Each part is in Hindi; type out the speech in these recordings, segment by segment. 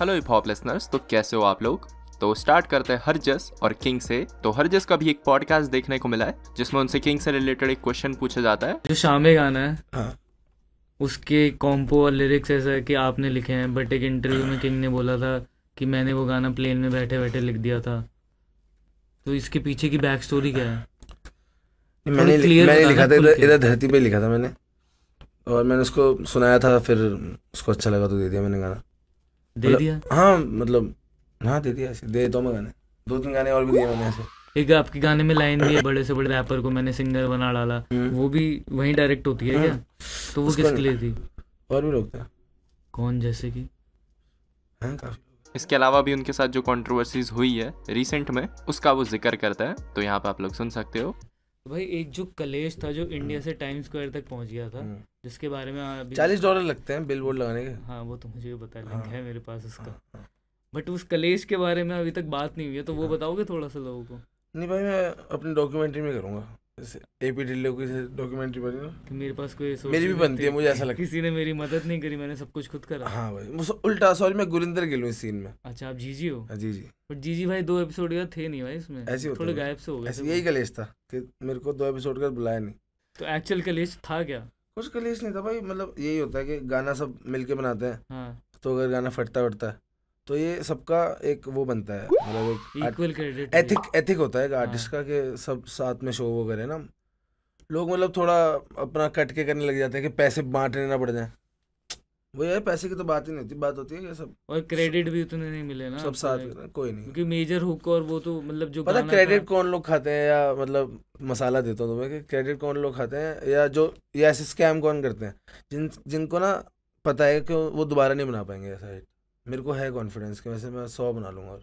हेलो हिप हॉप लिसनर्स तो कैसे हो आप लोग तो स्टार्ट करते हैं हरजस और किंग से तो हरजस का भी एक पॉडकास्ट देखने को मिला है जिसमें उनसे किंग से रिलेटेड एक क्वेश्चन पूछा जाता है जो शामे गाना है हाँ। उसके कॉम्पो और लिरिक्स ऐसा है कि आपने लिखे हैं बट एक इंटरव्यू में किंग ने बोला था कि मैंने वो गाना प्लेन में बैठे बैठे लिख दिया था तो इसके पीछे की बैक स्टोरी क्या है मैंने मैंने लिखा था इधर इधर धरती पे लिखा था मैंने और मैंने उसको सुनाया था फिर उसको अच्छा लगा तो दे दिया मैंने गाना दे मतलब, दिया हाँ मतलब हाँ दे दिया ऐसे दे दो मैं गाने दो तीन गाने और भी दिए मैंने ऐसे एक आपके गाने में लाइन भी है बड़े से बड़े रैपर को मैंने सिंगर बना डाला हम्म। वो भी वहीं डायरेक्ट होती है क्या हाँ। तो वो किसके लिए थी और भी लोग थे कौन जैसे कि हाँ काफी इसके अलावा भी उनके साथ जो कंट्रोवर्सीज हुई है रिसेंट में उसका वो जिक्र करता है तो यहाँ पे आप लोग सुन सकते हो भाई एक जो कलेश था जो इंडिया से टाइम स्क्वायर तक पहुंच गया था हम्म। जिसके बारे में चालीस डॉलर लगते हैं बिल बोर्ड लगाने के हाँ वो तो मुझे पता लिंक हाँ। है मेरे पास उसका हाँ, हाँ। बट उस कलेश के बारे में अभी तक बात नहीं हुई है तो वो बताओगे थोड़ा सा लोगों को नहीं भाई मैं अपनी डॉक्यूमेंट्री में करूँगा जैसे ढिल्लो की डॉक्यूमेंट्री बनी ना कि तो मेरे पास कोई मेरी भी बनती है मुझे ऐसा लगता किसी ने मेरी मदद नहीं करी मैंने सब कुछ खुद करा हाँ भाई उल्टा सॉरी मैं गुरिंदर गिल हूँ इस सीन में अच्छा आप जीजी हो जी जी बट जीजी भाई दो एपिसोड का थे नहीं भाई इसमें ऐसे थोड़े गायब से हो गए यही कलेश था कि मेरे को दो एपिसोड का बुलाया नहीं तो एक्चुअल कलेश था क्या कुछ कलेश नहीं था भाई मतलब यही होता है कि गाना सब मिलके बनाते हैं हाँ। तो अगर गाना फटता फटता तो ये सबका एक वो बनता है मतलब एक एथिक एथिक होता है एक आर्टिस्ट हाँ। का कि सब साथ में शो वो करें ना लोग मतलब थोड़ा अपना कट के करने लग जाते हैं कि पैसे बांटने ना पड़ जाए वो यार पैसे की तो बात ही नहीं होती बात होती है ये सब और क्रेडिट भी उतने नहीं मिले ना सब साथ तो में कोई नहीं क्योंकि मेजर हुक और वो तो मतलब जो पता क्रेडिट कौन लोग खाते हैं या मतलब मसाला देता हूँ तुम्हें कि क्रेडिट कौन लोग खाते हैं या जो या ऐसे स्कैम कौन करते हैं जिन जिनको ना पता है कि वो दोबारा नहीं बना पाएंगे ऐसा हिट मेरे को है कॉन्फिडेंस कि वैसे मैं सौ बना लूँगा और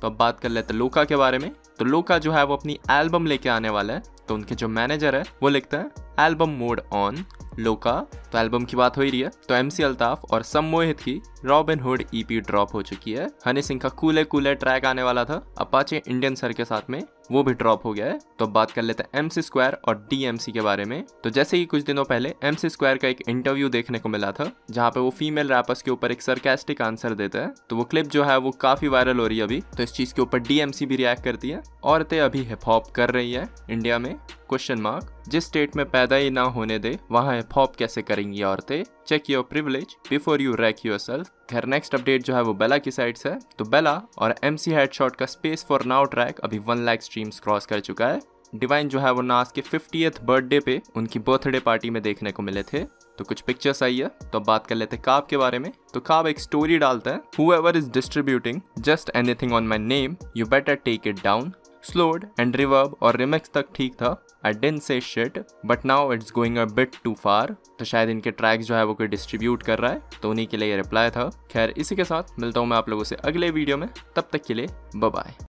तो अब बात कर लेते लोका के बारे में तो लोका जो है वो अपनी एल्बम लेके आने वाला है तो उनके जो मैनेजर है वो लिखता है एल्बम मोड ऑन लोका तो एल्बम की बात हो ही रही है तो एम सी अल्ताफ और सम मोहित की रॉबिन हुड ईपी ड्रॉप हो चुकी है हनी सिंह का कूले कूले ट्रैक आने वाला था अपाचे इंडियन सर के साथ में वो भी ड्रॉप हो गया है तो बात कर लेते हैं एमसी स्क्वायर और डीएमसी के बारे में तो जैसे ही कुछ दिनों पहले एमसी स्क्वायर का एक इंटरव्यू देखने को मिला था जहाँ पे वो फीमेल रैपर्स के ऊपर एक सरकेस्टिक आंसर देते हैं तो वो क्लिप जो है वो काफी वायरल हो रही है अभी तो इस चीज के ऊपर डीएमसी भी रिएक्ट करती है औरतें अभी हिप हॉप कर रही है इंडिया में क्वेश्चन मार्क जिस स्टेट में पैदा ही ना होने दे वहाँ हिप हॉप कैसे करेंगी औरतें check your privilege before you wreck yourself खैर नेक्स्ट अपडेट जो है वो बेला की साइड से तो बेला और एम सी हेडशॉट का स्पेस फॉर नाउ ट्रैक अभी वन लैक स्ट्रीम्स क्रॉस कर चुका है डिवाइन जो है वो नास के फिफ्टी बर्थडे पे उनकी बर्थडे पार्टी में देखने को मिले थे तो कुछ पिक्चर्स आई है तो अब बात कर लेते हैं काब के बारे में तो काब एक स्टोरी डालता है whoever is distributing just anything on my name you better take it down slowed and reverb और रिमिक्स तक ठीक था I didn't say shit but now it's going a bit too far तो शायद इनके ट्रैक्स जो है वो कोई डिस्ट्रीब्यूट कर रहा है तो उन्हीं के लिए ये रिप्लाई था खैर इसी के साथ मिलता हूँ मैं आप लोगों से अगले वीडियो में तब तक के लिए बाय